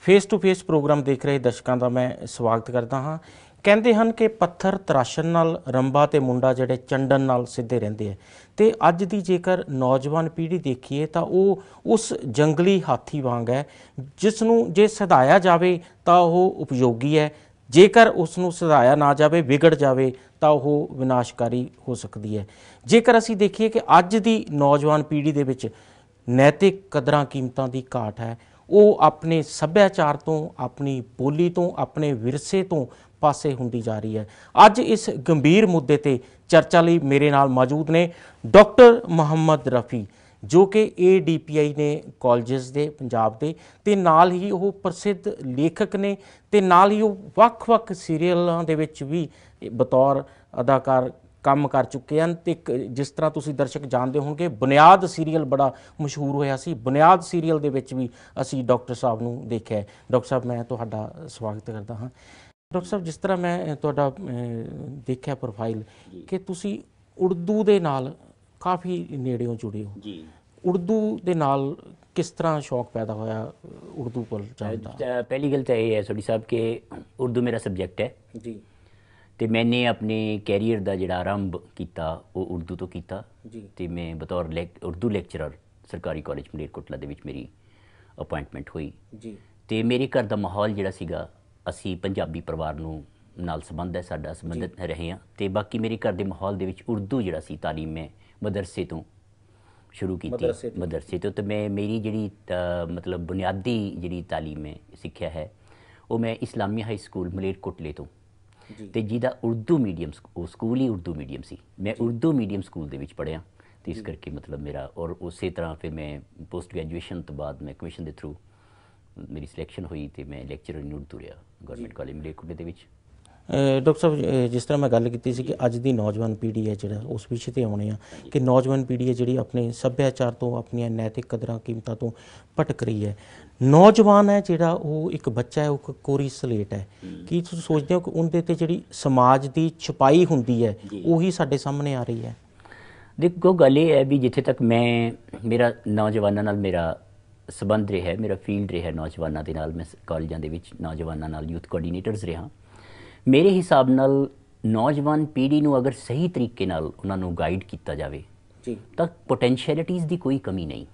face to face programme ਦੇਖ ਰਹੇ ਦਰਸ਼ਕਾਂ ਦਾ ਮੈਂ ਸਵਾਗਤ ਕਰਦਾ ਹਾਂ ਕਹਿੰਦੇ ਹਨ ਕਿ ਪੱਥਰ ਤਰਾਸ਼ਣ ਨਾਲ ਰੰਬਾ ਤੇ ਮੁੰਡਾ ਜਿਹੜੇ ਚੰਡਨ ਨਾਲ ਸਿੱਧੇ ਰਹਿੰਦੇ ਆ ਤੇ ਅੱਜ ਦੀ ਜੇਕਰ ਨੌਜਵਾਨ ਪੀੜ੍ਹੀ ਦੇਖੀਏ ਤਾਂ ਉਹ ਉਸ ਜੰਗਲੀ ਹਾਥੀ ਵਾਂਗ ਹੈ ਜਿਸ ਨੂੰ ਜੇ ਸਦਾਇਆ ਜਾਵੇ ਤਾਂ ਉਹ ਉਪਯੋਗੀ ਹੈ ਜੇਕਰ ਉਸ ਨੂੰ ਸੁਧਾਇਆ ਨਾ ਜਾਵੇ ਵਿਗੜ ਜਾਵੇ ਤਾਂ ਉਹ ਵਿਨਾਸ਼ਕਾਰੀ ਹੋ ਸਕਦੀ ਹੈ ਜੇਕਰ ਅਸੀਂ ਦੇਖੀਏ ਕਿ ਅੱਜ ਦੀ ਨੌਜਵਾਨ ਪੀੜ੍ਹੀ ਦੇ ਵਿੱਚ ਨੈਤਿਕ ਕਦਰਾਂ ਕੀਮਤਾਂ ਦੀ ਘਾਟ ਹੈ ਉਹ ਆਪਣੇ ਸੱਭਿਆਚਾਰ ਤੋਂ ਆਪਣੀ ਬੋਲੀ ਤੋਂ ਆਪਣੇ ਵਿਰਸੇ ਤੋਂ ਪਾਸੇ ਹੁੰਦੀ ਜਾ ਰਹੀ ਹੈ ਅੱਜ ਇਸ ਗੰਭੀਰ ਮੁੱਦੇ ਤੇ ਚਰਚਾ ਲਈ ਮੇਰੇ ਨਾਲ ਮੌਜੂਦ ਨੇ ਡਾਕਟਰ ਮੁਹੰਮਦ ਰਫੀ ਜੋ ਕਿ ਏਡੀਪੀਆਈ ਨੇ ਕਾਲਜਸ ਦੇ ਪੰਜਾਬ ਦੇ ਤੇ ਨਾਲ ਹੀ ਉਹ ਪ੍ਰਸਿੱਧ ਲੇਖਕ ਨੇ ਤੇ ਨਾਲ ਹੀ ਉਹ ਵੱਖ-ਵੱਖ ਸੀਰੀਅਲਾਂ ਦੇ ਵਿੱਚ ਵੀ ਬਤੌਰ ਅਦਾਕਾਰ ਕੰਮ ਕਰ ਚੁੱਕੇ ਹਨ ਤੇ ਜਿਸ ਤਰ੍ਹਾਂ ਤੁਸੀਂ ਦਰਸ਼ਕ ਜਾਣਦੇ ਹੋਣਗੇ ਬੁਨਿਆਦ ਸੀਰੀਅਲ ਬੜਾ ਮਸ਼ਹੂਰ ਹੋਇਆ ਸੀ ਬੁਨਿਆਦ ਸੀਰੀਅਲ ਦੇ ਵਿੱਚ ਵੀ ਅਸੀਂ ਡਾਕਟਰ ਸਾਹਿਬ ਨੂੰ ਦੇਖਿਆ ਡਾਕਟਰ ਸਾਹਿਬ ਮੈਂ ਤੁਹਾਡਾ ਸਵਾਗਤ ਕਰਦਾ ਹਾਂ ਡਾਕਟਰ ਸਾਹਿਬ ਜਿਸ ਤਰ੍ਹਾਂ ਮੈਂ ਤੁਹਾਡਾ ਦੇਖਿਆ ਪ੍ਰੋਫਾਈਲ ਕਿ ਤੁਸੀਂ ਉਰਦੂ ਦੇ ਨਾਲ ਕਾਫੀ ਨੇੜਿਓਂ ਜੁੜੇ ਹੋ ਜੀ ਉਰਦੂ ਦੇ ਨਾਲ ਕਿਸ ਤਰ੍ਹਾਂ ਸ਼ੌਕ ਪੈਦਾ ਹੋਇਆ ਉਰਦੂ ਕੋਲ ਜਾਂਦਾ ਪਹਿਲੀ ਗੱਲ ਤਾਂ ਇਹ ਹੈ ਸੋਢੀ ਸਾਹਿਬ ਕਿ ਉਰਦੂ ਮੇਰਾ ਸਬਜੈਕਟ ਹੈ ਜੀ ਤੇ ਮੈਨੇ ਆਪਣੇ ਕੈਰੀਅਰ ਦਾ ਜਿਹੜਾ ਆਰੰਭ ਕੀਤਾ ਉਹ ਉਰਦੂ ਤੋਂ ਕੀਤਾ ਜੀ ਤੇ ਮੈਂ ਬਤੌਰ ਉਰਦੂ ਲੈਕਚਰਰ ਸਰਕਾਰੀ ਕਾਲਜ ਮਲੇਰਕੋਟਲਾ ਦੇ ਵਿੱਚ ਮੇਰੀ ਅਪਾਇੰਟਮੈਂਟ ਹੋਈ ਜੀ ਤੇ ਮੇਰੇ ਘਰ ਦਾ ਮਾਹੌਲ ਜਿਹੜਾ ਸੀਗਾ ਅਸੀਂ ਪੰਜਾਬੀ ਪਰਿਵਾਰ ਨੂੰ ਨਾਲ ਸੰਬੰਧ ਹੈ ਸਾਡਾ ਸੰਬੰਧਿਤ ਰਹੇ ਹਾਂ ਤੇ ਬਾਕੀ ਮੇਰੇ ਘਰ ਦੇ ਮਾਹੌਲ ਦੇ ਵਿੱਚ ਉਰਦੂ ਜਿਹੜਾ ਸੀ ਤਾਲੀਮ ਮੈਂ ਮਦਰਸੇ ਤੋਂ ਸ਼ੁਰੂ ਕੀਤੀ ਮਦਰਸੇ ਤੋਂ ਤੇ ਮੈਂ ਮੇਰੀ ਜਿਹੜੀ ਮਤਲਬ ਬੁਨਿਆਦੀ ਜਿਹੜੀ تعلیم ਹੈ ਸਿੱਖਿਆ ਹੈ ਉਹ ਮੈਂ ਇਸਲਾਮੀ ਹਾਈ ਸਕੂਲ ਮਲੇਰਕੋਟਲੇ ਤੋਂ ਤੇ ਜਿਹਦਾ ਉਰਦੂ ਮੀਡੀਅਮ ਉਹ ਸਕੂਲ ਹੀ ਉਰਦੂ ਮੀਡੀਅਮ ਸੀ ਮੈਂ ਉਰਦੂ ਮੀਡੀਅਮ ਸਕੂਲ ਦੇ ਵਿੱਚ ਪੜਿਆ ਤੇ ਇਸ ਕਰਕੇ ਮਤਲਬ ਮੇਰਾ ਔਰ ਉਸੇ ਤਰ੍ਹਾਂ ਫਿਰ ਮੈਂ ਪੋਸਟ ਗ੍ਰੈਜੂਏਸ਼ਨ ਤੋਂ ਬਾਅਦ ਮੈਂ ਕਮਿਸ਼ਨ ਦੇ ਥਰੂ ਮੇਰੀ ਸਿਲੈਕਸ਼ਨ ਹੋਈ ਤੇ ਮੈਂ ਲੈਕਚਰਰ ਇਨ ਉਰਦੂ ਰਿਹਾ ਗਵਰਨਮੈਂਟ ਕਾਲਜ ਮਲੇਰਕੋਟਲੇ ਦੇ ਵਿੱਚ ਡਾਕਟਰ ਸਾਹਿਬ ਜਿਸ ਤਰ੍ਹਾਂ ਮੈਂ ਗੱਲ ਕੀਤੀ ਸੀ ਕਿ ਅੱਜ ਦੀ ਨੌਜਵਾਨ ਪੀੜ੍ਹੀ ਹੈ ਜਿਹੜਾ ਉਸ ਵਿਸ਼ੇ ਤੇ ਆਉਣੇ ਆ ਕਿ ਨੌਜਵਾਨ ਪੀੜ੍ਹੀ ਹੈ ਜਿਹੜੀ ਆਪਣੇ ਸੱਭਿਆਚਾਰ ਤੋਂ ਆਪਣੀਆਂ ਨੈਤਿਕ ਕਦਰਾਂ ਕੀਮਤਾਂ ਤੋਂ ਭਟਕ ਰਹੀ ਹੈ ਨੌਜਵਾਨ ਹੈ ਜਿਹੜਾ ਉਹ ਇੱਕ ਬੱਚਾ ਹੈ ਉਹ ਕੋਰੀ ਸਲੇਟ ਹੈ ਕੀ ਤੁਸੀਂ ਸੋਚਦੇ ਹੋ ਕਿ ਉਹਦੇ ਤੇ ਜਿਹੜੀ ਸਮਾਜ ਦੀ ਛਪਾਈ ਹੁੰਦੀ ਹੈ ਉਹੀ ਸਾਡੇ ਸਾਹਮਣੇ ਆ ਰਹੀ ਹੈ ਦੇਖੋ ਗੱਲ ਇਹ ਹੈ ਵੀ ਜਿੱਥੇ ਤੱਕ ਮੈਂ ਮੇਰਾ ਨੌਜਵਾਨਾਂ ਨਾਲ ਮੇਰਾ ਸਬੰਧ ਰਿਹਾ ਮੇਰਾ ਫੀਲਡ ਰਿਹਾ ਨੌਜਵਾਨਾਂ ਦੇ ਨਾਲ ਮੈਂ ਕਾਲਜਾਂ ਦੇ ਵਿੱਚ ਨੌਜਵਾਨਾਂ ਨਾਲ ਯੂਥ ਕੋਆਰਡੀਨੇਟਰਸ ਰਿਹਾ ਮੇਰੇ ਹਿਸਾਬ ਨਾਲ ਨੌਜਵਾਨ ਪੀੜ੍ਹੀ ਨੂੰ ਅਗਰ ਸਹੀ ਤਰੀਕੇ ਨਾਲ ਉਹਨਾਂ ਨੂੰ ਗਾਈਡ ਕੀਤਾ ਜਾਵੇ ਜੀ ਤਾਂ ਪੋਟੈਂਸ਼ੀਅਲਿਟੀਜ਼ ਦੀ ਕੋਈ ਕਮੀ ਨਹੀਂ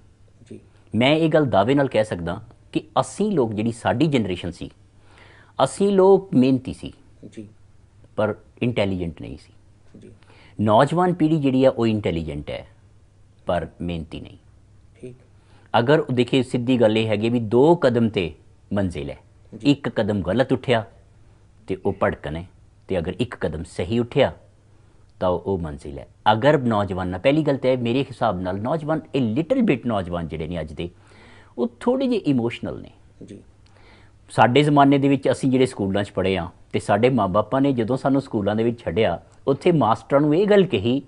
ਜੀ ਮੈਂ ਇਹ ਗੱਲ ਦਾਅਵੇ ਨਾਲ ਕਹਿ ਸਕਦਾ ਕਿ ਅਸੀਂ ਲੋਕ ਜਿਹੜੀ ਸਾਡੀ ਜਨਰੇਸ਼ਨ ਸੀ ਅਸੀਂ ਲੋਕ ਮਿਹਨਤੀ ਸੀ ਜੀ ਪਰ ਇੰਟੈਲੀਜੈਂਟ ਨਹੀਂ ਸੀ ਜੀ ਨੌਜਵਾਨ ਪੀੜ੍ਹੀ ਜਿਹੜੀ ਆ ਉਹ ਇੰਟੈਲੀਜੈਂਟ ਹੈ ਪਰ ਮਿਹਨਤੀ ਨਹੀਂ ਠੀਕ ਅਗਰ ਦੇਖੇ ਸਿੱਧੀ ਗੱਲ ਇਹ ਹੈਗੀ ਵੀ ਦੋ ਕਦਮ ਤੇ ਮੰਜ਼ਿਲ ਹੈ ਇੱਕ ਕਦਮ ਗਲਤ ਉੱਠਿਆ ਤੇ ਉਹ ਭੜਕਣ ਤੇ ਅਗਰ ਇੱਕ ਕਦਮ ਸਹੀ ਉੱਠਿਆ ਤਾਂ ਉਹ ਮੰਜ਼ਿਲ ਹੈ ਅਗਰ ਨੌਜਵਾਨ ਨਾ ਪਹਿਲੀ ਗੱਲ ਤੇ ਮੇਰੇ ਹਿਸਾਬ ਨਾਲ ਨੌਜਵਾਨ ਇਹ ਲਿਟਲ ਬਿਟ ਨੌਜਵਾਨ ਜਿਹੜੇ ਨੇ ਅੱਜ ਦੇ ਉਹ ਥੋੜੀ ਜਿਹੀ ਇਮੋਸ਼ਨਲ ਨੇ ਜੀ ਸਾਡੇ ਜ਼ਮਾਨੇ ਦੇ ਵਿੱਚ ਅਸੀਂ ਜਿਹੜੇ ਸਕੂਲਾਂ 'ਚ ਪੜ੍ਹੇ ਆ ਤੇ ਸਾਡੇ ਮਾਪੇ ਨੇ ਜਦੋਂ ਸਾਨੂੰ ਸਕੂਲਾਂ ਦੇ ਵਿੱਚ ਛੱਡਿਆ ਉੱਥੇ ਮਾਸਟਰਾਂ ਨੂੰ ਇਹ ਗੱਲ ਕਹੀ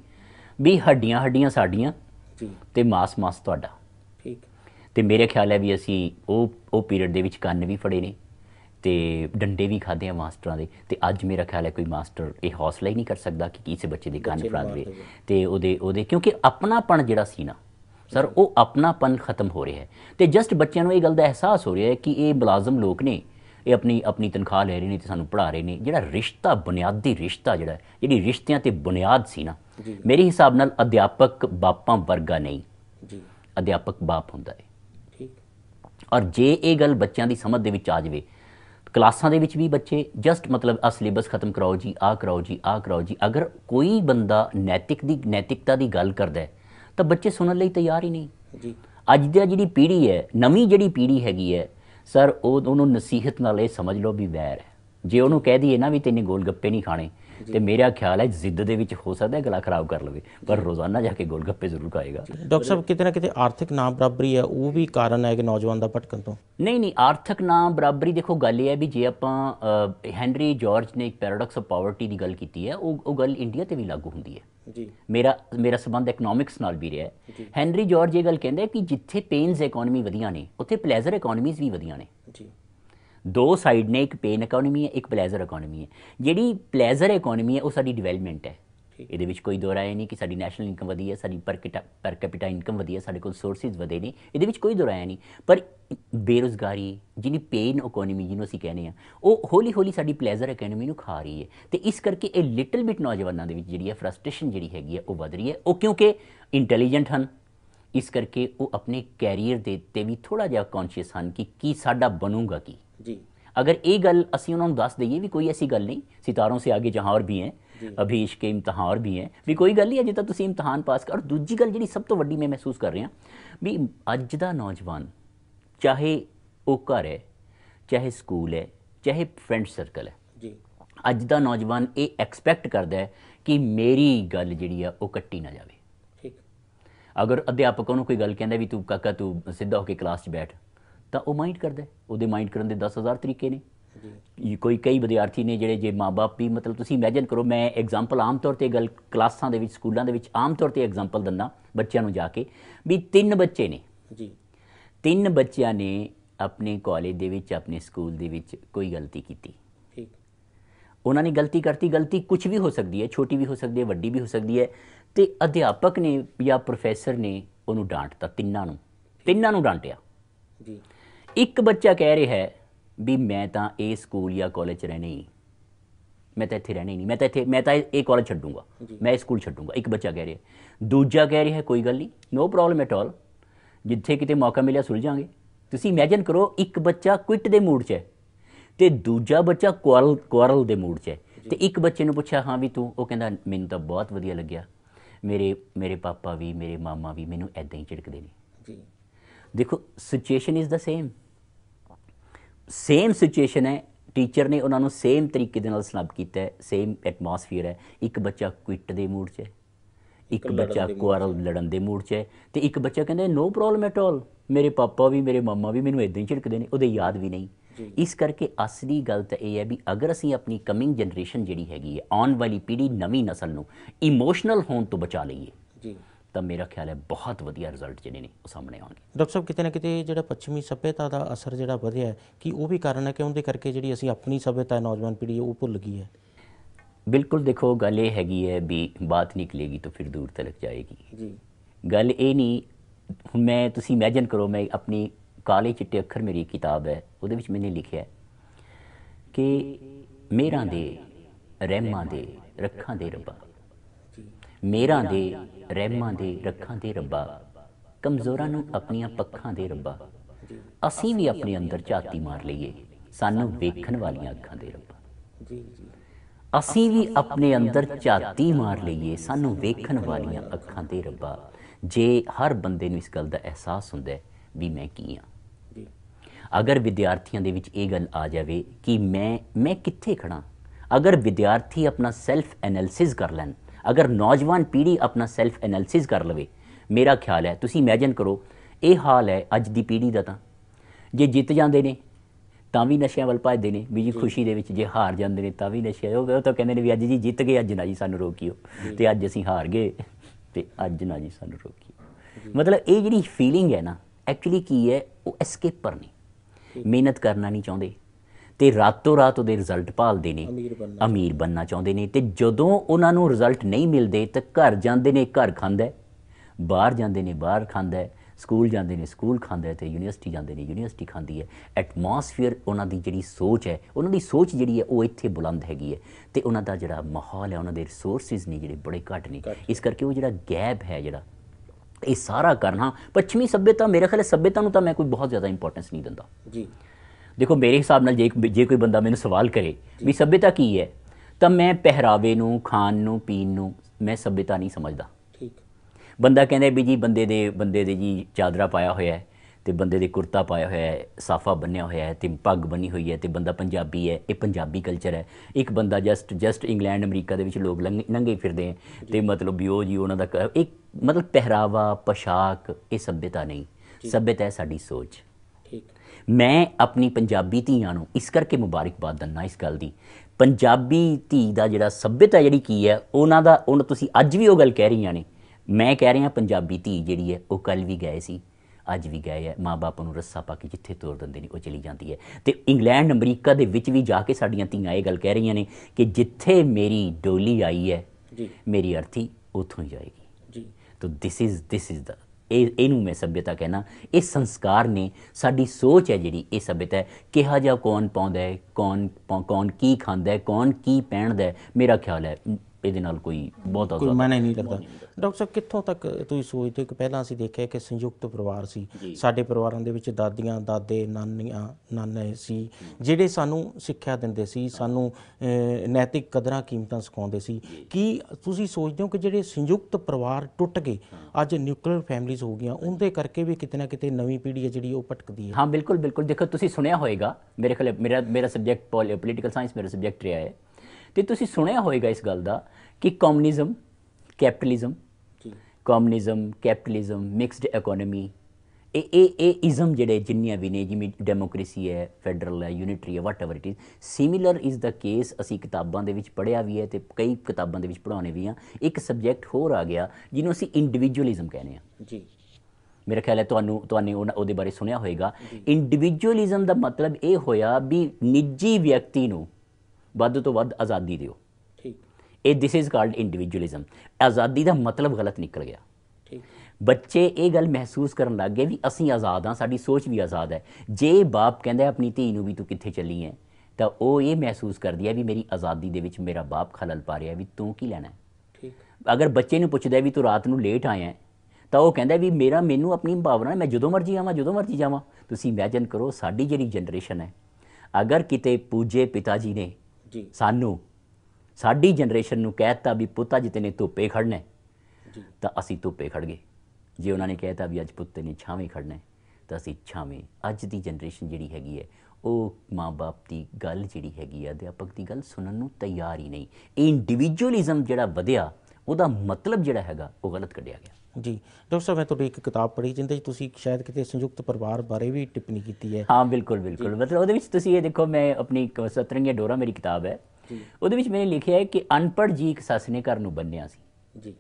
ਵੀ ਹੱਡੀਆਂ ਹੱਡੀਆਂ ਸਾਡੀਆਂ ਜੀ ਤੇ ਮਾਸ ਮਾਸ ਤੁਹਾਡਾ ਠੀਕ ਤੇ ਮੇਰੇ ਖਿਆਲ ਹੈ ਵੀ ਅਸੀਂ ਉਹ ਉਹ ਪੀਰੀਅਡ ਦੇ ਵਿੱਚ ਕੰਨ ਵੀ ਫੜੇ ਨੇ ਤੇ ਡੰਡੇ ਵੀ ਖਾਦੇ ਆ ਮਾਸਟਰਾਂ ਦੇ ਤੇ ਅੱਜ ਮੇਰਾ ਖਿਆਲ ਹੈ ਕੋਈ ਮਾਸਟਰ ਇਹ ਹੌਸਲਾ ਹੀ ਨਹੀਂ ਕਰ ਸਕਦਾ ਕਿ ਕਿਸੇ ਬੱਚੇ ਦੇ ਕੰਨ ਫੜਾ ਦੇਵੇ ਤੇ ਉਹਦੇ ਉਹਦੇ ਕਿਉਂਕਿ ਆਪਣਾਪਣ ਜਿਹੜਾ ਸੀ ਨਾ ਸਰ ਉਹ ਆਪਣਾਪਣ ਖਤਮ ਹੋ ਰਿਹਾ ਹੈ ਤੇ ਜਸਟ ਬੱਚਿਆਂ ਨੂੰ ਇਹ ਗੱਲ ਦਾ ਅਹਿਸਾਸ ਹੋ ਰਿਹਾ ਹੈ ਕਿ ਇਹ ਬਲਾਜ਼ਮ ਲੋਕ ਨੇ ਇਹ ਆਪਣੀ ਆਪਣੀ ਤਨਖਾਹ ਲੈ ਰਹੇ ਨੇ ਤੇ ਸਾਨੂੰ ਪੜਾ ਰਹੇ ਨੇ ਜਿਹੜਾ ਰਿਸ਼ਤਾ ਬੁਨਿਆਦੀ ਰਿਸ਼ਤਾ ਜਿਹੜਾ ਜਿਹੜੀ ਰਿਸ਼ਤਿਆਂ ਤੇ ਬੁਨਿਆਦ ਸੀ ਨਾ ਮੇਰੇ ਹਿਸਾਬ ਨਾਲ ਅਧਿਆਪਕ ਬਾਪਾਂ ਵਰਗਾ ਨਹੀਂ ਜੀ ਅਧਿਆਪਕ ਬਾਪ ਹੁੰਦਾ ਹੈ ਠੀਕ ਔਰ ਜੇ ਇਹ ਗੱਲ ਬੱਚਿਆਂ ਦੀ ਸਮਝ ਦੇ ਵਿੱਚ ਆ ਜਾਵੇ ਕਲਾਸਾਂ ਦੇ ਵਿੱਚ ਵੀ ਬੱਚੇ ਜਸਟ ਮਤਲਬ ਆ ਸਿਲੇਬਸ ਖਤਮ ਕਰਾਓ ਜੀ ਆ ਕਰਾਓ ਜੀ ਆ ਕਰਾਓ ਜੀ ਅਗਰ ਕੋਈ ਬੰਦਾ ਨੈਤਿਕ ਦੀ ਨੈਤਿਕਤਾ ਦੀ ਗੱਲ ਕਰਦਾ ਹੈ ਤਾਂ ਬੱਚੇ ਸੁਣਨ ਲਈ ਤਿਆਰ ਹੀ ਨਹੀਂ ਜੀ ਅੱਜ ਦੀ ਜਿਹੜੀ ਪੀੜ੍ਹੀ ਹੈ ਨਵੀਂ ਜਿਹੜੀ ਪੀੜ੍ਹੀ ਹੈਗੀ ਹੈ ਸਰ ਉਹ ਉਹਨੂੰ ਨਸੀਹਤ ਨਾਲ ਇਹ ਸਮਝ ਲਓ ਵੀ ਵੈਰ ਹੈ ਜੇ ਉਹਨੂੰ ਕਹਿ ਦਈਏ ਨਾ ਵੀ ਤੈਨੇ ਗੋਲ ਗੱਪੇ ਨਹੀਂ ਖਾਣੇ ਤੇ ਮੇਰਾ ਖਿਆਲ ਹੈ ਜ਼ਿੱਦ ਦੇ ਵਿੱਚ ਹੋ ਸਕਦਾ ਹੈ ਗਲਾ ਖਰਾਬ ਕਰ ਲਵੇ ਪਰ ਰੋਜ਼ਾਨਾ ਜਾ ਕੇ ਗੋਲਗੱਪੇ ਜ਼ਰੂਰ ਖਾਏਗਾ ਡਾਕਟਰ ਸਾਹਿਬ ਕਿਤੇ ਨਾ ਕਿਤੇ ਆਰਥਿਕ ਨਾ ਬਰਾਬਰੀ ਹੈ ਉਹ ਵੀ ਕਾਰਨ ਹੈ ਕਿ ਨੌਜਵਾਨ ਦਾ ਭਟਕਣ ਤੋਂ ਨਹੀਂ ਨਹੀਂ ਆਰਥਿਕ ਨਾ ਬਰਾਬਰੀ ਦੇਖੋ ਗੱਲ ਇਹ ਹੈ ਵੀ ਜੇ ਆਪਾਂ ਹੈਨਰੀ ਜਾਰਜ ਨੇ ਇੱਕ ਪੈਰਾਡਾਕਸ ਆਫ ਪਾਵਰਟੀ ਦੀ ਗੱਲ ਕੀਤੀ ਹੈ ਉਹ ਉਹ ਗੱਲ ਇੰਡੀਆ ਤੇ ਵੀ ਲਾਗੂ ਹੁੰਦੀ ਹੈ ਜੀ ਮੇਰਾ ਮੇਰਾ ਸਬੰਧ ਇਕਨੋਮਿਕਸ ਨਾਲ ਵੀ ਰਿਹਾ ਹੈ ਹੈਨਰੀ ਜਾਰਜ ਇਹ ਗੱਲ ਕਹਿੰਦਾ ਕਿ ਜਿੱਥੇ ਪੇਨਸ ਇਕਨੋਮੀ ਵਧੀਆਂ ਨੇ ਉੱਥੇ ਪਲੇਜ਼ਰ ਇਕਨੋਮੀਜ਼ ਵੀ ਵਧੀਆਂ ਨੇ ਦੋ ਸਾਈਡ ਨੇ ਇੱਕ ਪੇਨ ਇਕਨੋਮੀ ਹੈ ਇੱਕ ਪਲੇਜ਼ਰ ਇਕਨੋਮੀ ਹੈ ਜਿਹੜੀ ਪਲੇਜ਼ਰ ਇਕਨੋਮੀ ਹੈ ਉਹ ਸਾਡੀ ਡਿਵੈਲਪਮੈਂਟ ਹੈ ਇਹਦੇ ਵਿੱਚ ਕੋਈ ਦੋਰਾਏ ਨਹੀਂ ਕਿ ਸਾਡੀ ਨੈਸ਼ਨਲ ਇਨਕਮ ਵਧੀ ਹੈ ਸਾਡੀ ਪਰ ਪਰ ਕੈਪੀਟਾ ਇਨਕਮ ਵਧੀ ਹੈ ਸਾਡੇ ਕੋਲ ਸੋਰਸਿਸ ਵਧੇ ਨੇ ਇਹਦੇ ਵਿੱਚ ਕੋਈ ਦੋਰਾਏ ਨਹੀਂ ਪਰ ਬੇਰੋਜ਼ਗਾਰੀ ਜਿਹਨੀ ਪੇਨ ਇਕਨੋਮੀ ਜਿਹਨੂੰ ਅਸੀਂ ਕਹਿੰਦੇ ਆ ਉਹ ਹੌਲੀ ਹੌਲੀ ਸਾਡੀ ਪਲੇਜ਼ਰ ਇਕਨੋਮੀ ਨੂੰ ਖਾ ਰਹੀ ਹੈ ਤੇ ਇਸ ਕਰਕੇ ਇਹ ਲਿਟਲ ਬਿਟ ਨੌਜਵਾਨਾਂ ਦੇ ਵਿੱਚ ਜਿਹੜੀ ਹੈ ਫਰਸਟ੍ਰੇਸ਼ਨ ਜਿਹੜੀ ਹੈਗੀ ਹੈ ਉਹ ਵਧ ਰਹੀ ਹੈ ਉਹ ਕਿਉਂਕਿ ਇੰਟੈਲੀਜੈਂਟ ਹਨ ਇਸ ਕਰਕੇ ਉਹ ਆਪਣੇ ਕੈਰੀਅਰ ਦੇ ਤੇ ਵੀ ਥੋੜਾ ਜਿਹਾ ਕੌਨਸ਼ੀਅਸ ਹਨ ਕਿ ਕੀ ਸਾਡਾ ਬਣੂਗਾ ਕੀ ਜੀ ਅਗਰ ਇਹ ਗੱਲ ਅਸੀਂ ਉਹਨਾਂ ਨੂੰ ਦੱਸ ਦਈਏ ਵੀ ਕੋਈ ਐਸੀ ਗੱਲ ਨਹੀਂ ਸਿਤਾਰੋਂ ਸੇ ਅੱਗੇ ਜਹਾਂ ਔਰ ਵੀ ਹੈ ਅਭੀ ਕੇ ਇਮਤਿਹਾਨ ਔਰ ਵੀ ਹੈ ਵੀ ਕੋਈ ਗੱਲ ਨਹੀਂ ਅਜੇ ਤਾਂ ਤੁਸੀਂ ਇਮਤਿਹਾਨ ਪਾਸ ਕਰ ਔਰ ਦੂਜੀ ਗੱਲ ਜਿਹੜੀ ਸਭ ਤੋਂ ਵੱਡੀ ਮੈਂ ਮਹਿਸੂਸ ਕਰ ਰਿਹਾ ਵੀ ਅੱਜ ਦਾ ਨੌਜਵਾਨ ਚਾਹੇ ਉਹ ਘਰ ਹੈ ਚਾਹੇ ਸਕੂਲ ਹੈ ਚਾਹੇ ਫਰੈਂਡ ਸਰਕਲ ਹੈ ਜੀ ਅੱਜ ਦਾ ਨੌਜਵਾਨ ਇਹ ਐਕਸਪੈਕਟ ਕਰਦਾ ਹੈ ਕਿ ਮੇਰੀ ਗੱਲ ਜਿਹੜੀ ਆ ਉਹ ਕੱਟੀ ਨਾ ਜਾਵੇ ਠੀਕ ਅਗਰ ਅਧਿਆਪਕ ਉਹਨੂੰ ਕੋਈ ਗੱਲ ਕਹਿੰਦਾ ਵੀ ਤੂੰ ਕਾਕਾ ਤੂੰ ਸਿੱਧਾ ਹੋ ਕੇ ਕਲਾਸ 'ਚ ਬੈਠ ਤਾਂ ਉਹ ਮਾਈਂਡ ਕਰਦਾ ਉਹਦੇ ਮਾਈਂਡ ਕਰਨ ਦੇ 10000 ਤਰੀਕੇ ਨੇ ਜੀ ਕੋਈ ਕਈ ਵਿਦਿਆਰਥੀ ਨੇ ਜਿਹੜੇ ਜੇ ਮਾਪੇ ਵੀ ਮਤਲਬ ਤੁਸੀਂ ਇਮੇਜਿਨ ਕਰੋ ਮੈਂ ਐਗਜ਼ਾਮਪਲ ਆਮ ਤੌਰ ਤੇ ਗੱਲ ਕਲਾਸਾਂ ਦੇ ਵਿੱਚ ਸਕੂਲਾਂ ਦੇ ਵਿੱਚ ਆਮ ਤੌਰ ਤੇ ਐਗਜ਼ਾਮਪਲ ਦਿੰਦਾ ਬੱਚਿਆਂ ਨੂੰ ਜਾ ਕੇ ਵੀ ਤਿੰਨ ਬੱਚੇ ਨੇ ਜੀ ਤਿੰਨ ਬੱਚਿਆਂ ਨੇ ਆਪਣੇ ਕਾਲਜ ਦੇ ਵਿੱਚ ਆਪਣੇ ਸਕੂਲ ਦੇ ਵਿੱਚ ਕੋਈ ਗਲਤੀ ਕੀਤੀ ਠੀਕ ਉਹਨਾਂ ਨੇ ਗਲਤੀ ਕਰਤੀ ਗਲਤੀ ਕੁਝ ਵੀ ਹੋ ਸਕਦੀ ਹੈ ਛੋਟੀ ਵੀ ਹੋ ਸਕਦੀ ਹੈ ਵੱਡੀ ਵੀ ਹੋ ਸਕਦੀ ਹੈ ਤੇ ਅਧਿਆਪਕ ਨੇ ਜਾਂ ਪ੍ਰੋਫੈਸਰ ਨੇ ਉਹਨੂੰ ਡਾਂਟਤਾ ਤਿੰਨਾਂ ਨੂੰ ਤਿੰਨਾਂ ਨੂੰ ਡਾਂਟਿਆ ਜੀ ਇੱਕ ਬੱਚਾ ਕਹਿ ਰਿਹਾ ਹੈ ਵੀ ਮੈਂ ਤਾਂ ਇਹ ਸਕੂਲ ਜਾਂ ਕਾਲਜ ਰਹਿਣੀ ਨਹੀਂ ਮੈਂ ਤਾਂ ਇੱਥੇ ਰਹਿਣੀ ਨਹੀਂ ਮੈਂ ਤਾਂ ਇੱਥੇ ਮੈਂ ਤਾਂ ਇਹ ਕਾਲਜ ਛੱਡੂਗਾ ਮੈਂ ਇਹ ਸਕੂਲ ਛੱਡੂਗਾ ਇੱਕ ਬੱਚਾ ਕਹਿ ਰਿਹਾ ਦੂਜਾ ਕਹਿ ਰਿਹਾ ਕੋਈ ਗੱਲ ਨਹੀਂ ਨੋ ਪ੍ਰੋਬਲਮ ਐਟ ਆਲ ਜਿੱਥੇ ਕਿਤੇ ਮੌਕਾ ਮਿਲਿਆ ਜਾਾਂਗੇ ਤੁਸੀਂ ਇਮੇਜਿਨ ਕਰੋ ਇੱਕ ਬੱਚਾ ਕੁਇਟ ਦੇ ਮੂਡ 'ਚ ਹੈ ਤੇ ਦੂਜਾ ਬੱਚਾ ਕੁਆਰਲ ਕੁਆਰਲ ਦੇ ਮੂਡ 'ਚ ਹੈ ਤੇ ਇੱਕ ਬੱਚੇ ਨੂੰ ਪੁੱਛਿਆ ਹਾਂ ਵੀ ਤੂੰ ਉਹ ਕਹਿੰਦਾ ਮੈਨੂੰ ਤਾਂ ਬਹੁਤ ਵਧੀਆ ਲੱਗਿਆ ਮੇਰੇ ਮੇਰੇ ਪਾਪਾ ਵੀ ਮੇਰੇ ਮਾਮਾ ਵੀ ਮੈਨੂੰ ਐਦਾਂ ਹੀ ਝਿੜਕਦੇ ਨੇ ਜੀ ਦੇਖੋ situation is the same same situation ਹੈ ਟੀਚਰ ਨੇ ਉਹਨਾਂ ਨੂੰ ਸੇਮ ਤਰੀਕੇ ਦੇ ਨਾਲ ਸਲਾਬ ਕੀਤਾ ਹੈ ਸੇਮ ਐਟਮੋਸਫੀਅਰ ਹੈ ਇੱਕ ਬੱਚਾ ਕੁਇਟ ਦੇ ਮੂਡ 'ਚ ਹੈ ਇੱਕ ਬੱਚਾ ਕੁਆਰਲ ਲੜਨ ਦੇ ਮੂਡ 'ਚ ਹੈ ਤੇ ਇੱਕ ਬੱਚਾ ਕਹਿੰਦਾ ਨੋ ਪ੍ਰੋਬਲਮ ਐਟ ਆਲ ਮੇਰੇ ਪਾਪਾ ਵੀ ਮੇਰੇ ਮਮਾ ਵੀ ਮੈਨੂੰ ਇਦਾਂ ਹੀ ਝਿੜਕਦੇ ਨੇ ਉਹਦੇ ਯਾਦ ਵੀ ਨਹੀਂ ਇਸ ਕਰਕੇ ਅਸਲੀ ਗੱਲ ਤਾਂ ਇਹ ਹੈ ਵੀ ਅਗਰ ਅਸੀਂ ਆਪਣੀ ਕਮਿੰਗ ਜਨਰੇਸ਼ਨ ਜਿਹੜੀ ਹੈਗੀ ਹੈ ਆਉਣ ਵਾਲੀ ਪੀੜ੍ਹੀ ਨਵੀਂ نسل ਨੂੰ ਇਮੋਸ਼ਨਲ ਹੋਣ ਤੋਂ ਬਚਾ ਲਈਏ ਜੀ ਤਾਂ ਮੇਰਾ ਖਿਆਲ ਹੈ ਬਹੁਤ ਵਧੀਆ ਰਿਜ਼ਲਟ ਜਿਹੜੇ ਨੇ ਉਹ ਸਾਹਮਣੇ ਆਉਣਗੇ ਡਾਕਟਰ ਸਾਹਿਬ ਕਿਤੇ ਨਾ ਕਿਤੇ ਜਿਹੜਾ ਪੱਛਮੀ ਸਭਿਅਤਾ ਦਾ ਅਸਰ ਜਿਹੜਾ ਵਧਿਆ ਕਿ ਉਹ ਵੀ ਕਾਰਨ ਹੈ ਕਿ ਉਹਦੇ ਕਰਕੇ ਜਿਹੜੀ ਅਸੀਂ ਆਪਣੀ ਸਭਿਅਤਾ ਨੌਜਵਾਨ ਪੀੜ੍ਹੀ ਉਹ ਭੁੱਲ ਗਈ ਹੈ ਬਿਲਕੁਲ ਦੇਖੋ ਗੱਲ ਇਹ ਹੈਗੀ ਹੈ ਵੀ ਬਾਤ ਨਿਕਲੇਗੀ ਤਾਂ ਫਿਰ ਦੂਰ ਤੱਕ ਜਾਏਗੀ ਜੀ ਗੱਲ ਇਹ ਨਹੀਂ ਹੁਣ ਮੈਂ ਤੁਸੀਂ ਇਮੇਜਿਨ ਕਰੋ ਮੈਂ ਆਪਣੀ ਕਾਲੇ ਚਿੱਟੇ ਅੱਖਰ ਮੇਰੀ ਕਿਤਾਬ ਹੈ ਉਹਦੇ ਵਿੱਚ ਮੈਨੇ ਲਿਖਿਆ ਕਿ ਮੇਰਾ ਦੇ ਰਹਿਮਾਂ ਦੇ ਰੱਖਾਂ ਦੇ ਰੱਬਾ ਮੇਰਾ ਦੇ ਰਹਿਮਾਂ ਦੇ ਰੱਖਾਂ ਦੇ ਰੱਬਾ ਕਮਜ਼ੋਰਾਂ ਨੂੰ ਆਪਣੀਆਂ ਪੱਖਾਂ ਦੇ ਰੱਬਾ ਅਸੀਂ ਵੀ ਆਪਣੇ ਅੰਦਰ ਝਾਤੀ ਮਾਰ ਲਈਏ ਸਾਨੂੰ ਵੇਖਣ ਵਾਲੀਆਂ ਅੱਖਾਂ ਦੇ ਰੱਬਾ ਅਸੀਂ ਵੀ ਆਪਣੇ ਅੰਦਰ ਝਾਤੀ ਮਾਰ ਲਈਏ ਸਾਨੂੰ ਵੇਖਣ ਵਾਲੀਆਂ ਅੱਖਾਂ ਦੇ ਰੱਬਾ ਜੇ ਹਰ ਬੰਦੇ ਨੂੰ ਇਸ ਗੱਲ ਦਾ ਅਹਿਸਾਸ ਹੁੰਦਾ ਹੈ ਵੀ ਮੈਂ ਕੀ ਹਾਂ ਅਗਰ ਵਿਦਿਆਰਥੀਆਂ ਦੇ ਵਿੱਚ ਇਹ ਗੱਲ ਆ ਜਾਵੇ ਕਿ ਮੈਂ ਮੈਂ ਕਿੱਥੇ ਖੜਾ ਅਗਰ ਵਿਦਿਆਰਥੀ ਆਪਣਾ ਸੈਲਫ ਐਨਾਲਿਸਿਸ ਕਰ ਲੈਣ ਅਗਰ ਨੌਜਵਾਨ ਪੀੜ੍ਹੀ ਆਪਣਾ ਸੈਲਫ ਐਨਾਲਿਸਿਸ ਕਰ ਲਵੇ ਮੇਰਾ ਖਿਆਲ ਹੈ ਤੁਸੀਂ ਇਮੇਜਿਨ ਕਰੋ ਇਹ ਹਾਲ ਹੈ ਅੱਜ ਦੀ ਪੀੜ੍ਹੀ ਦਾ ਤਾਂ ਜੇ ਜਿੱਤ ਜਾਂਦੇ ਨੇ ਤਾਂ ਵੀ ਨਸ਼ਿਆਂ ਵੱਲ ਭੱਜਦੇ ਨੇ ਵੀ ਜੀ ਖੁਸ਼ੀ ਦੇ ਵਿੱਚ ਜੇ ਹਾਰ ਜਾਂਦੇ ਨੇ ਤਾਂ ਵੀ ਨਸ਼ੇ ਹੋ ਉਹ ਤਾਂ ਕਹਿੰਦੇ ਨੇ ਵੀ ਅੱਜ ਜੀ ਜਿੱਤ ਗਏ ਅੱਜ ਨਾ ਜੀ ਸਾਨੂੰ ਰੋਕੀਓ ਤੇ ਅੱਜ ਅਸੀਂ ਹਾਰ ਗਏ ਤੇ ਅੱਜ ਨਾ ਜੀ ਸਾਨੂੰ ਰੋਕਿਓ ਮਤਲਬ ਇਹ ਜਿਹੜੀ ਫੀਲਿੰਗ ਹੈ ਨਾ ਐਕਚੁਅਲੀ ਕੀ ਹੈ ਉਹ ਐਸਕੇਪਰ ਨਹੀਂ ਮਿਹਨਤ ਕਰਨਾ ਨਹੀਂ ਚਾਹੁੰਦੇ ਤੇ ਰਾਤੋਂ ਰਾਤ ਉਹਦੇ ਰਿਜ਼ਲਟ ਭਾਲਦੇ ਨੇ ਅਮੀਰ ਬੰਨਾ ਚਾਹੁੰਦੇ ਨੇ ਤੇ ਜਦੋਂ ਉਹਨਾਂ ਨੂੰ ਰਿਜ਼ਲਟ ਨਹੀਂ ਮਿਲਦੇ ਤਾਂ ਘਰ ਜਾਂਦੇ ਨੇ ਘਰ ਖਾਂਦਾ ਬਾਹਰ ਜਾਂਦੇ ਨੇ ਬਾਹਰ ਖਾਂਦਾ ਸਕੂਲ ਜਾਂਦੇ ਨੇ ਸਕੂਲ ਖਾਂਦੇ ਤੇ ਯੂਨੀਵਰਸਿਟੀ ਜਾਂਦੇ ਨੇ ਯੂਨੀਵਰਸਿਟੀ ਖਾਂਦੀ ਹੈ ਐਟਮੋਸਫੀਅਰ ਉਹਨਾਂ ਦੀ ਜਿਹੜੀ ਸੋਚ ਹੈ ਉਹਨਾਂ ਦੀ ਸੋਚ ਜਿਹੜੀ ਹੈ ਉਹ ਇੱਥੇ ਬੁਲੰਦ ਹੈਗੀ ਹੈ ਤੇ ਉਹਨਾਂ ਦਾ ਜਿਹੜਾ ਮਾਹੌਲ ਹੈ ਉਹਨਾਂ ਦੇ ਰਿਸੋਰਸਿਸ ਨੇ ਜਿਹੜੇ ਬੜੇ ਘੱਟ ਨੇ ਇਸ ਕਰਕੇ ਉਹ ਜਿਹੜਾ ਗੈਪ ਹੈ ਜਿਹੜਾ ਇਹ ਸਾਰਾ ਕਰਨਾ ਪੱਛਮੀ ਸਭਿਅਤਾ ਮੇਰੇ ਖਿਆਲ ਸਭਿਅਤਾ ਨੂੰ ਤਾਂ ਮੈਂ ਕੋਈ ਬਹੁਤ ਜ਼ਿਆਦਾ ਇੰਪੋਰਟੈਂਸ ਨਹੀਂ ਦਿੰਦਾ ਜੀ ਦੇਖੋ ਮੇਰੇ ਹਿਸਾਬ ਨਾਲ ਜੇ ਜੇ ਕੋਈ ਬੰਦਾ ਮੈਨੂੰ ਸਵਾਲ ਕਰੇ ਵੀ ਸਭਿਤਾ ਕੀ ਹੈ ਤਾਂ ਮੈਂ ਪਹਿਰਾਵੇ ਨੂੰ ਖਾਣ ਨੂੰ ਪੀਣ ਨੂੰ ਮੈਂ ਸਭਿਤਾ ਨਹੀਂ ਸਮਝਦਾ ਠੀਕ ਬੰਦਾ ਕਹਿੰਦਾ ਵੀ ਜੀ ਬੰਦੇ ਦੇ ਬੰਦੇ ਦੇ ਜੀ ਚਾਦਰਾ ਪਾਇਆ ਹੋਇਆ ਹੈ ਤੇ ਬੰਦੇ ਦੇ ਕੁਰਤਾ ਪਾਇਆ ਹੋਇਆ ਹੈ ਸਾਫਾ ਬੰਨਿਆ ਹੋਇਆ ਹੈ ਤੇ ਪੱਗ ਬਣੀ ਹੋਈ ਹੈ ਤੇ ਬੰਦਾ ਪੰਜਾਬੀ ਹੈ ਇਹ ਪੰਜਾਬੀ ਕਲਚਰ ਹੈ ਇੱਕ ਬੰਦਾ ਜਸਟ ਜਸਟ ਇੰਗਲੈਂਡ ਅਮਰੀਕਾ ਦੇ ਵਿੱਚ ਲੋਕ ਨੰਗੇ ਫਿਰਦੇ ਹੈ ਤੇ ਮਤਲਬ ਵੀ ਉਹ ਜੀ ਉਹਨਾਂ ਦਾ ਇੱਕ ਮਤਲਬ ਪਹਿਰਾਵਾ ਪੋਸ਼ਾਕ ਇਹ ਸਭਿਤਾ ਨਹੀਂ ਸਭਿਤਾ ਹੈ ਸਾਡੀ ਸੋਚ ਮੈਂ ਆਪਣੀ ਪੰਜਾਬੀ ਧੀਆਂ ਨੂੰ ਇਸ ਕਰਕੇ ਮੁਬਾਰਕਬਾਦ ਦਿੰਨਾ ਇਸ ਗੱਲ ਦੀ ਪੰਜਾਬੀ ਧੀ ਦਾ ਜਿਹੜਾ ਸੱਭਿਅਤਾ ਜਿਹੜੀ ਕੀ ਹੈ ਉਹਨਾਂ ਦਾ ਉਹ ਤੁਸੀਂ ਅੱਜ ਵੀ ਉਹ ਗੱਲ ਕਹਿ ਰਹੀਆਂ ਨੇ ਮੈਂ ਕਹਿ ਰਿਹਾ ਪੰਜਾਬੀ ਧੀ ਜਿਹੜੀ ਹੈ ਉਹ ਕੱਲ ਵੀ ਗਏ ਸੀ ਅੱਜ ਵੀ ਗਏ ਹੈ ਮਾਪੇ ਨੂੰ ਰੱਸਾ ਪਾ ਕੇ ਜਿੱਥੇ ਤੋਰ ਦਿੰਦੇ ਨੇ ਉਹ ਚਲੀ ਜਾਂਦੀ ਹੈ ਤੇ ਇੰਗਲੈਂਡ ਅਮਰੀਕਾ ਦੇ ਵਿੱਚ ਵੀ ਜਾ ਕੇ ਸਾਡੀਆਂ ਧੀਆਂ ਇਹ ਗੱਲ ਕਹਿ ਰਹੀਆਂ ਨੇ ਕਿ ਜਿੱਥੇ ਮੇਰੀ ਡੋਲੀ ਆਈ ਹੈ ਜੀ ਮੇਰੀ ਅਰਥੀ ਉਥੋਂ ਹੀ ਜਾਏਗੀ ਜੀ ਤੋ this is this is the ਇਹ ਇਹਨੂੰ ਮੈਂ ਸਭਿਅਤਾ ਕਹਿਣਾ ਇਹ ਸੰਸਕਾਰ ਨੇ ਸਾਡੀ ਸੋਚ ਹੈ ਜਿਹੜੀ ਇਹ ਸਭਿਅਤਾ ਹੈ ਕਿਹਾ ਜਾ ਕੌਣ ਪਾਉਂਦਾ ਹੈ ਕੌਣ ਕੌਣ ਕੀ ਖਾਂਦਾ ਹੈ ਕੌਣ ਕੀ ਪਹਿਨਦਾ ਹੈ ਮੇਰਾ ਖਿਆਲ ਹੈ ਇਹਦੇ ਨਾਲ ਕੋਈ ਬਹੁਤ ਕੋਈ ਮੈਨੇ ਨਹੀਂ ਲੱਗਦਾ ਡਾਕਟਰ ਸਾਹਿਬ ਕਿੱਥੋਂ ਤੱਕ ਤੁਸੀਂ ਸੋਚਦੇ ਕਿ ਪਹਿਲਾਂ ਅਸੀਂ ਦੇਖਿਆ ਕਿ ਸੰਯੁਕਤ ਪਰਿਵਾਰ ਸੀ ਸਾਡੇ ਪਰਿਵਾਰਾਂ ਦੇ ਵਿੱਚ ਦਾਦੀਆਂ ਦਾਦੇ ਨਾਨੀਆਂ ਨਾਨੇ ਸੀ ਜਿਹੜੇ ਸਾਨੂੰ ਸਿੱਖਿਆ ਦਿੰਦੇ ਸੀ ਸਾਨੂੰ ਨੈਤਿਕ ਕਦਰਾਂ ਕੀਮਤਾਂ ਸਿਖਾਉਂਦੇ ਸੀ ਕੀ ਤੁਸੀਂ ਸੋਚਦੇ ਹੋ ਕਿ ਜਿਹੜੇ ਸੰਯੁਕਤ ਪਰਿਵਾਰ ਟੁੱਟ ਗਏ ਅੱਜ ਨਿਊਕਲੀਅਰ ਫੈਮਿਲੀਆਂ ਹੋ ਗਈਆਂ ਉਹਦੇ ਕਰਕੇ ਵੀ ਕਿਤੇ ਨਾ ਕਿਤੇ ਨਵੀਂ ਪੀੜ੍ਹੀ ਹੈ ਜਿਹੜੀ ਉਹ ਭਟਕਦੀ ਹੈ ਹਾਂ ਬਿਲਕੁਲ ਬਿਲਕੁਲ ਦੇਖੋ ਤੁਸੀਂ ਸੁਣਿਆ ਹੋਵੇਗਾ ਮੇਰੇ ਖਿਆਲ ਮੇਰਾ ਮੇਰਾ ਸਬਜੈਕਟ ਪੋਲੀਟੀਕਲ ਸਾਇੰਸ ਮੇਰਾ ਸਬਜੈਕਟ ਰਿਹਾ ਹੈ ਤੇ ਤੁਸੀਂ ਸੁਣਿਆ ਹੋਵੇਗਾ ਇਸ ਗੱਲ ਦਾ ਕਿ communism capitalism communism capitalism mixed economy ਇਹ ਇਹ ਇਹ ਇਜ਼ਮ ਜਿਹੜੇ ਜਿੰਨੀਆਂ ਵੀ ਨੇ ਜਿਵੇਂ ਡੈਮੋਕ੍ਰੇਸੀ ਹੈ ਫੈਡਰਲ ਹੈ ਯੂਨਿਟਰੀ ਹੈ whatever it is similar is the case ਅਸੀਂ ਕਿਤਾਬਾਂ ਦੇ ਵਿੱਚ ਪੜਿਆ ਵੀ ਹੈ ਤੇ ਕਈ ਕਿਤਾਬਾਂ ਦੇ ਵਿੱਚ ਪੜਾਉਣੇ ਵੀ ਆ ਇੱਕ ਸਬਜੈਕਟ ਹੋਰ ਆ ਗਿਆ ਜਿਹਨੂੰ ਅਸੀਂ ਇੰਡੀਵਿਜੂਅਲਿਜ਼ਮ ਕਹਿੰਦੇ ਆ ਜੀ ਮੇਰੇ ਖਿਆਲ ਹੈ ਤੁਹਾਨੂੰ ਤੁਹਾਨੂੰ ਉਹਦੇ ਬਾਰੇ ਸੁਣਿਆ ਹੋਵੇਗਾ ਇੰਡੀਵਿਜੂਅਲਿਜ਼ਮ ਦਾ ਮਤਲਬ ਇਹ ਹੋਇਆ ਵੀ ਨਿੱਜੀ ਵਿਅਕਤੀ ਨੂੰ ਵੱਧ ਤੋਂ ਵੱਧ ਆਜ਼ਾਦੀ ਦਿਓ ਠੀਕ ਇਹ ਦਿਸ ਇਜ਼ ਕਾਲਡ ਇੰਡੀਵਿਜੂਅਲਿਜ਼ਮ ਆਜ਼ਾਦੀ ਦਾ ਮਤਲਬ ਗਲਤ ਨਿਕਲ ਗਿਆ ਠੀਕ ਬੱਚੇ ਇਹ ਗੱਲ ਮਹਿਸੂਸ ਕਰਨ ਲੱਗ ਗਏ ਵੀ ਅਸੀਂ ਆਜ਼ਾਦ ਹਾਂ ਸਾਡੀ ਸੋਚ ਵੀ ਆਜ਼ਾਦ ਹੈ ਜੇ ਬਾਪ ਕਹਿੰਦਾ ਆਪਣੀ ਧੀ ਨੂੰ ਵੀ ਤੂੰ ਕਿੱਥੇ ਚੱਲੀ ਹੈ ਤਾਂ ਉਹ ਇਹ ਮਹਿਸੂਸ ਕਰਦੀ ਹੈ ਵੀ ਮੇਰੀ ਆਜ਼ਾਦੀ ਦੇ ਵਿੱਚ ਮੇਰਾ ਬਾਪ ਖਲਲ ਪਾ ਰਿਹਾ ਵੀ ਤੂੰ ਕੀ ਲੈਣਾ ਠੀਕ ਅਗਰ ਬੱਚੇ ਨੂੰ ਪੁੱਛਦਾ ਵੀ ਤੂੰ ਰਾਤ ਨੂੰ ਲੇਟ ਆਇਆ ਤਾਂ ਉਹ ਕਹਿੰਦਾ ਵੀ ਮੇਰਾ ਮੈਨੂੰ ਆਪਣੀ ਭਾਵਨਾ ਮੈਂ ਜਦੋਂ ਮਰਜ਼ੀ ਆਵਾਂ ਜਦੋਂ ਮਰਜ਼ੀ ਜਾਵਾਂ ਤੁਸੀਂ ਇਮੇਜਿਨ ਕਰੋ ਸਾਡੀ ਜਿਹੜੀ ਜਨਰੇਸ਼ਨ ਹੈ ਅਗਰ ਕਿਤੇ ਪੂਜੇ ਪਿਤਾ ਜੀ ਨੇ ਜੀ ਸਾਨੂੰ ਸਾਡੀ ਜਨਰੇਸ਼ਨ ਨੂੰ ਕਹਿਤਾ ਵੀ ਪੁੱਤਾ ਜੀ ਤੈਨੇ ਧੁੱਪੇ ਖੜਨਾ ਜੀ ਤਾਂ ਅਸੀਂ ਧੁੱਪੇ ਖੜ ਗਏ ਜੇ ਉਹਨਾਂ ਨੇ ਕਹਿਤਾ ਵੀ ਅੱਜ ਪੁੱਤ ਤੈਨੇ ਛਾਵੇਂ ਖੜਨਾ ਤਾਂ ਅਸੀਂ ਛਾਵੇਂ ਅੱਜ ਦੀ ਜਨਰੇਸ਼ਨ ਜਿਹੜੀ ਹੈਗੀ ਹੈ ਉਹ ਮਾਪੇ ਦੀ ਗੱਲ ਜਿਹੜੀ ਹੈਗੀ ਆ ਅਧਿਆਪਕ ਦੀ ਗੱਲ ਸੁਣਨ ਨੂੰ ਤਿਆਰ ਹੀ ਨਹੀਂ ਇੰਡੀਵਿਜੂਅਲਿਜ਼ਮ ਜਿਹੜਾ ਵਧਿਆ ਉਹਦਾ ਮਤਲਬ ਜਿਹੜਾ ਹੈਗਾ ਉਹ ਗਲਤ ਕੱਢਿਆ ਗਿਆ ਜੀ ਡਾਕਟਰ ਸਾਹਿਬ ਮੈਂ ਤੁਹਾਡੀ ਇੱਕ ਕਿਤਾਬ ਪੜ੍ਹੀ ਜਿੰਦੇ ਵਿੱਚ ਤੁਸੀਂ ਸ਼ਾਇਦ ਕਿਤੇ ਸੰਯੁਕਤ ਪਰਿਵਾਰ ਬਾਰੇ ਵੀ ਟਿੱਪਣੀ ਕੀਤੀ ਹੈ ਹਾਂ ਬਿਲਕੁਲ ਬਿਲਕੁਲ ਮਤਲਬ ਉਹਦੇ ਵਿੱਚ ਤੁਸੀਂ ਇਹ ਦੇਖੋ ਮੈਂ ਆਪਣੀ ਸਤਰੰਗੀਆਂ ਡੋਰਾ ਮੇਰੀ ਕਿਤਾਬ ਹੈ ਉਹਦੇ ਵਿੱਚ ਮੈਂ ਲਿਖਿਆ ਹੈ ਕਿ ਅਨਪੜ ਜੀ ਇੱਕ ਸੱਸ ਨੇ ਘਰ ਨੂੰ ਬੰਨਿਆ ਸੀ ਜੀ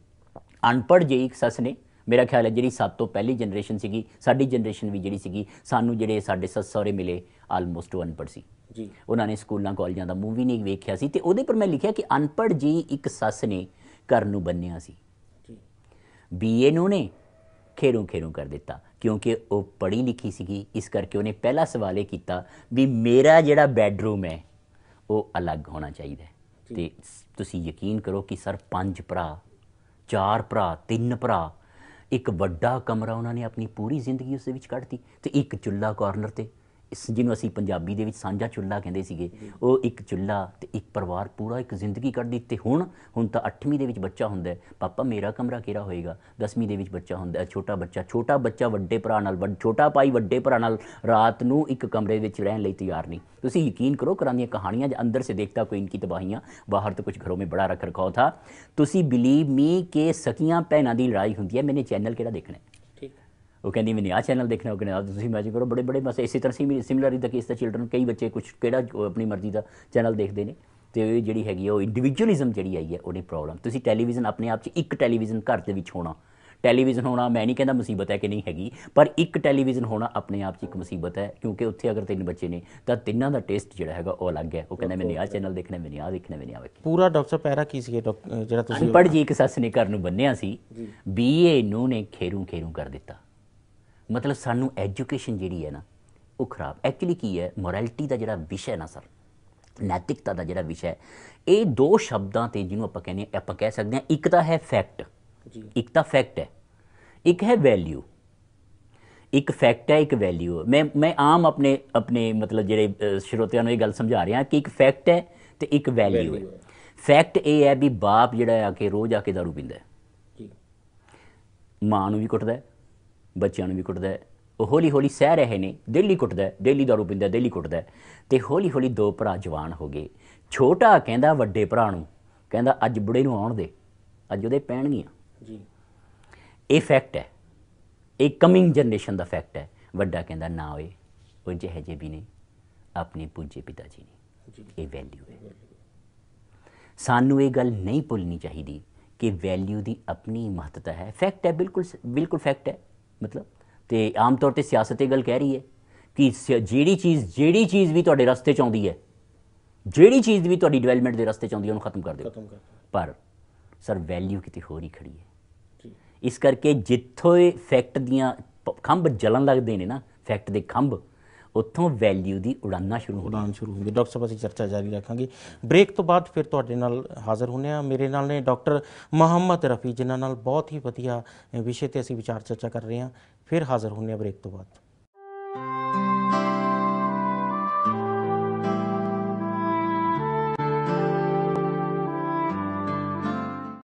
ਅਨਪੜ ਜੀ ਇੱਕ ਸੱਸ ਨੇ ਮੇਰਾ ਖਿਆਲ ਹੈ ਜਿਹੜੀ ਸਭ ਤੋਂ ਪਹਿਲੀ ਜਨਰੇਸ਼ਨ ਸੀਗੀ ਸਾਡੀ ਜਨਰੇਸ਼ਨ ਵੀ ਜਿਹੜੀ ਸੀਗੀ ਸਾਨੂੰ ਜਿਹੜੇ ਸਾਡੇ ਸੱਸ ਸਹੁਰੇ ਮਿਲੇ ਆਲਮੋਸਟ ਅਨਪੜ ਸੀ ਜੀ ਉਹਨਾਂ ਨੇ ਸਕੂਲਾਂ ਕਾਲਜਾਂ ਦਾ ਮੂਵੀ ਨਹੀਂ ਵੇਖਿਆ ਸੀ ਤੇ ਉਹਦੇ ਪਰ ਮੈਂ ਲਿਖਿਆ ਕਿ ਅਨਪੜ ਜੀ ਇੱਕ ਸੱਸ ਨੇ ਘਰ ਨੂੰ ਬੰਨਿਆ ਸੀ ਬੀਏ ਨੂੰ ਨੇ ਖੇਰੂ ਖੇਰੂ ਕਰ ਦਿੱਤਾ ਕਿਉਂਕਿ ਉਹ ਪੜ੍ਹੀ ਲਿਖੀ ਸੀਗੀ ਇਸ ਕਰਕੇ ਉਹਨੇ ਪਹਿਲਾ ਸਵਾਲ ਇਹ ਕੀਤਾ ਵੀ ਮੇਰਾ ਜਿਹੜਾ ਬੈੱਡਰੂਮ ਹੈ ਉਹ ਅਲੱਗ ਹੋਣਾ ਚਾਹੀਦਾ ਤੇ ਤੁਸੀਂ ਯਕੀਨ ਕਰੋ ਕਿ ਸਰ ਪੰਜ ਭਰਾ ਚਾਰ ਭਰਾ ਤਿੰਨ ਭਰਾ ਇੱਕ ਵੱਡਾ ਕਮਰਾ ਉਹਨਾਂ ਨੇ ਆਪਣੀ ਪੂਰੀ ਜ਼ਿੰਦਗੀ ਉਸ ਵਿੱਚ ਕੱਢਤੀ ਤੇ ਇੱਕ ਚੁੱਲ੍ਹਾ ਕਾਰਨਰ ਤੇ ਇਸ ਜਿਹਨੂੰ ਅਸੀਂ ਪੰਜਾਬੀ ਦੇ ਵਿੱਚ ਸਾਂਝਾ ਚੁੱਲਾ ਕਹਿੰਦੇ ਸੀਗੇ ਉਹ ਇੱਕ ਚੁੱਲਾ ਤੇ ਇੱਕ ਪਰਿਵਾਰ ਪੂਰਾ ਇੱਕ ਜ਼ਿੰਦਗੀ ਕੱਢ ਤੇ ਹੁਣ ਹੁਣ ਤਾਂ 8ਵੀਂ ਦੇ ਵਿੱਚ ਬੱਚਾ ਹੁੰਦਾ ਹੈ ਪਾਪਾ ਮੇਰਾ ਕਮਰਾ ਕਿਹੜਾ ਹੋਏਗਾ 10ਵੀਂ ਦੇ ਵਿੱਚ ਬੱਚਾ ਹੁੰਦਾ ਹੈ ਛੋਟਾ ਬੱਚਾ ਛੋਟਾ ਬੱਚਾ ਵੱਡੇ ਭਰਾ ਨਾਲ ਛੋਟਾ ਭਾਈ ਵੱਡੇ ਭਰਾ ਨਾਲ ਰਾਤ ਨੂੰ ਇੱਕ ਕਮਰੇ ਵਿੱਚ ਰਹਿਣ ਲਈ ਤਿਆਰ ਨਹੀਂ ਤੁਸੀਂ ਯਕੀਨ ਕਰੋ ਕਰਾਂਦੀਆਂ ਕਹਾਣੀਆਂ ਜਾਂ ਅੰਦਰ ਸੇ ਦੇਖਤਾ ਕੋਈ ਇਨਕੀ ਤਬਾਹੀਆਂ ਬਾਹਰ ਤਾਂ ਕੁਝ ਘਰੋਂ ਮੇ ਬੜਾ ਰੱਖ ਰਖਾਉ ਥਾ ਤੁਸੀਂ ਬਲੀਵ ਮੀ ਕਿ ਸਕੀਆਂ ਭੈਣਾਂ ਦੀ ਲੜਾਈ ਹੁੰਦੀ ਹੈ ਮੈਨੇ ਚੈਨਲ ਕਿਹੜਾ ਦੇਖਣਾ ਉਹ ਕਹਿੰਦੀ ਮੈਨੇ ਆ ਚੈਨਲ ਦੇਖਣਾ ਉਹ ਕਹਿੰਦਾ ਤੁਸੀਂ ਮੈਚ ਕਰੋ ਬੜੇ ਬੜੇ ਬਸ ਇਸੇ ਤਰ੍ਹਾਂ ਸਿਮਿਲਰ ਹੀ ਦਾ ਕੇਸ ਦਾ ਚਿਲਡਰਨ ਕਈ ਬੱਚੇ ਕੁਝ ਕਿਹੜਾ ਆਪਣੀ ਮਰਜ਼ੀ ਦਾ ਚੈਨਲ ਦੇਖਦੇ ਨੇ ਤੇ ਜਿਹੜੀ ਹੈਗੀ ਉਹ ਇੰਡੀਵਿਜੂਅਲਿਜ਼ਮ ਜਿਹੜੀ ਆਈ ਹੈ ਉਹਦੀ ਪ੍ਰੋਬਲਮ ਤੁਸੀਂ ਟੈਲੀਵਿਜ਼ਨ ਆਪਣੇ ਆਪ 'ਚ ਇੱਕ ਟੈਲੀਵਿਜ਼ਨ ਘਰ ਦੇ ਵਿੱਚ ਹੋਣਾ ਟੈਲੀਵਿਜ਼ਨ ਹੋਣਾ ਮੈਂ ਨਹੀਂ ਕਹਿੰਦਾ ਮੁਸੀਬਤ ਹੈ ਕਿ ਨਹੀਂ ਹੈਗੀ ਪਰ ਇੱਕ ਟੈਲੀਵਿਜ਼ਨ ਹੋਣਾ ਆਪਣੇ ਆਪ 'ਚ ਇੱਕ ਮੁਸੀਬਤ ਹੈ ਕਿਉਂਕਿ ਉੱਥੇ ਅਗਰ ਤਿੰਨ ਬੱਚੇ ਨੇ ਤਾਂ ਤਿੰਨਾਂ ਦਾ ਟੇਸਟ ਜਿਹੜਾ ਹੈਗਾ ਉਹ ਅਲੱਗ ਹੈ ਉਹ ਕਹਿੰਦਾ ਮੈਂ ਨਿਆ ਚੈਨਲ ਦੇਖਣਾ ਮੈਂ ਨਿਆ ਦੇਖਣਾ ਮੈਂ ਨਿਆ ਵੇਖ ਪੂਰਾ ਡਾਕਟਰ ਪੈਰਾ ਕੀ ਸੀ ਜਿਹੜਾ ਤੁਸੀਂ ਅਨਪੜ੍ਹ ਜੀ ਇੱਕ ਸੱਸ ਨੇ ਘਰ ਨੂੰ ਬੰਨਿਆ ਸੀ ਬੀਏ ਨੂੰ ਨੇ ਖੇਰੂ ਖੇਰੂ ਕਰ ਦਿੱਤਾ ਮਤਲਬ ਸਾਨੂੰ ਐਜੂਕੇਸ਼ਨ ਜਿਹੜੀ ਹੈ ਨਾ ਉਹ ਖਰਾਬ ਐਕਚੁਅਲੀ ਕੀ ਹੈ ਮੋਰੈਲਿਟੀ ਦਾ ਜਿਹੜਾ ਵਿਸ਼ਾ ਹੈ ਨਾ ਸਰ ਨੈਤਿਕਤਾ ਦਾ ਜਿਹੜਾ ਵਿਸ਼ਾ ਹੈ ਇਹ ਦੋ ਸ਼ਬਦਾਂ ਤੇ ਜਿਹਨੂੰ ਆਪਾਂ ਕਹਿੰਦੇ ਆਪਾਂ ਕਹਿ ਸਕਦੇ ਹਾਂ ਇੱਕ ਤਾਂ ਹੈ ਫੈਕਟ ਜੀ ਇੱਕ ਤਾਂ ਫੈਕਟ ਹੈ ਇੱਕ ਹੈ ਵੈਲਿਊ ਇੱਕ ਫੈਕਟ ਹੈ ਇੱਕ ਵੈਲਿਊ ਮੈਂ ਮੈਂ ਆਮ ਆਪਣੇ ਆਪਣੇ ਮਤਲਬ ਜਿਹੜੇ ਸ਼ਰੋਤਿਆਂ ਨੂੰ ਇਹ ਗੱਲ ਸਮਝਾ ਰਿਹਾ ਕਿ ਇੱਕ ਫੈਕਟ ਹੈ ਤੇ ਇੱਕ ਵੈਲਿਊ ਹੈ ਫੈਕਟ ਇਹ ਹੈ ਵੀ ਬਾਪ ਜਿਹੜਾ ਆ ਕੇ ਰੋਜ਼ ਆ ਕੇ दारू ਪੀਂਦਾ ਹੈ ਜੀ ਮਾਂ ਨੂੰ ਵੀ ਕੁੱਟਦਾ ਹੈ ਬੱਚਿਆਂ ਨੂੰ ਵੀ ਕੁੱਟਦਾ ਹੈ ਉਹ ਹੌਲੀ ਹੌਲੀ ਸਹਿ ਰਹੇ ਨੇ ਦਿੱਲੀ ਕੁੱਟਦਾ ਦਿੱਲੀ ਦਾਰੂ ਪਿੰਦਾ ਦਿੱਲੀ ਕੁੱਟਦਾ ਤੇ ਹੌਲੀ ਹੌਲੀ ਦੋ ਭਰਾ ਜਵਾਨ ਹੋ ਗਏ ਛੋਟਾ ਕਹਿੰਦਾ ਵੱਡੇ ਭਰਾ ਨੂੰ ਕਹਿੰਦਾ ਅੱਜ ਬੁੜੇ ਨੂੰ ਆਉਣ ਦੇ ਅੱਜ ਉਹਦੇ ਪੈਣਗੀਆਂ ਜੀ ਇਹ ਫੈਕਟ ਹੈ ਇਹ ਕਮਿੰਗ ਜਨਰੇਸ਼ਨ ਦਾ ਫੈਕਟ ਹੈ ਵੱਡਾ ਕਹਿੰਦਾ ਨਾ ਓਏ ਉਹ ਜਿਹੇ ਜੇ ਵੀ ਨਹੀਂ ਆਪਣੇ ਪੁੱਜੇ ਪਿਤਾ ਜੀ ਨੇ ਇਹ ਵੈਲਿਊ ਹੈ ਸਾਨੂੰ ਇਹ ਗੱਲ ਨਹੀਂ ਭੁੱਲਣੀ ਚਾਹੀਦੀ ਕਿ ਵੈਲਿਊ ਦੀ ਆਪਣੀ ਮਹੱਤਤਾ ਹੈ ਫੈਕਟ ਹੈ ਬਿਲਕੁਲ ਬਿਲਕੁਲ ਫੈਕਟ ਹੈ ਮਤਲਬ ਤੇ ਆਮ ਤੌਰ ਤੇ ਸਿਆਸਤ ਇਹ ਗੱਲ ਕਹਿ ਰਹੀ ਹੈ ਕਿ ਜਿਹੜੀ ਚੀਜ਼ ਜਿਹੜੀ ਚੀਜ਼ ਵੀ ਤੁਹਾਡੇ ਰਸਤੇ ਚ ਆਉਂਦੀ ਹੈ ਜਿਹੜੀ ਚੀਜ਼ ਵੀ ਤੁਹਾਡੀ ਡਿਵੈਲਪਮੈਂਟ ਦੇ ਰਸਤੇ ਚ ਆਉਂਦੀ ਹੈ ਉਹਨੂੰ ਖਤਮ ਕਰ ਦਿਓ ਪਰ ਸਰ ਵੈਲਿਊ ਕਿਤੇ ਹੋਰ ਹੀ ਖੜੀ ਹੈ ਇਸ ਕਰਕੇ ਜਿੱਥੋਂ ਇਹ ਫੈਕਟ ਦੀਆਂ ਖੰਭ ਜਲਣ ਲੱਗਦੇ ਨੇ ਨਾ ਫੈਕਟ ਦੇ ਖੰਭ ਉੱਥੋਂ ਵੈਲਿਊ ਦੀ ਉਡਾਨਾ ਸ਼ੁਰੂ ਹੁੰਦੀ ਉਡਾਨ ਸ਼ੁਰੂ ਹੁੰਦੀ ਡਾਕਟਰ ਸਾਹਿਬ ਅਸੀਂ ਚਰਚਾ ਜਾਰੀ ਰੱਖਾਂਗੇ ਬ੍ਰੇਕ ਤੋਂ ਬਾਅਦ ਫਿਰ ਤੁਹਾਡੇ ਨਾਲ ਹਾਜ਼ਰ ਹੋਣੇ ਆ ਮੇਰੇ ਨਾਲ ਨੇ ਡਾਕਟਰ ਮੁਹੰਮਦ ਰਫੀ ਜਿਨ੍ਹਾਂ ਨਾਲ ਬਹੁਤ ਹੀ ਵਧੀਆ ਵਿਸ਼ੇ ਤੇ ਅਸੀਂ ਵਿਚਾਰ ਚਰਚਾ ਕਰ ਰਹੇ ਹਾਂ ਫਿਰ ਹਾਜ਼ਰ ਹੋਣੇ ਆ ਬ੍ਰੇਕ ਤੋਂ ਬਾਅਦ